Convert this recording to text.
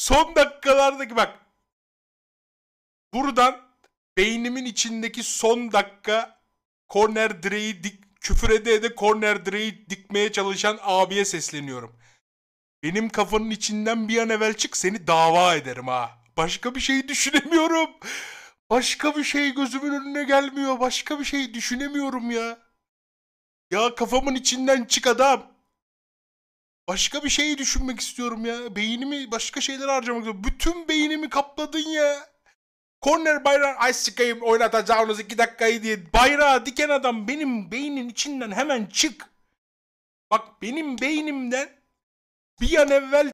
Son dakikalardaki bak. Buradan beynimin içindeki son dakika korner direği dik küfür ede ede korner direği dikmeye çalışan abiye sesleniyorum. Benim kafanın içinden bir an evvel çık seni dava ederim ha. Başka bir şey düşünemiyorum. Başka bir şey gözümün önüne gelmiyor. Başka bir şey düşünemiyorum ya. Ya kafamın içinden çık adam. Başka bir şey düşünmek istiyorum ya. Beynimi başka şeyler harcamak istiyorum. Bütün beynimi kapladın ya. Corner bayrağı ay sikeyim oynatacağınız iki dakikayı diye bayrağı diken adam benim beynin içinden hemen çık. Bak benim beynimden bir an evvel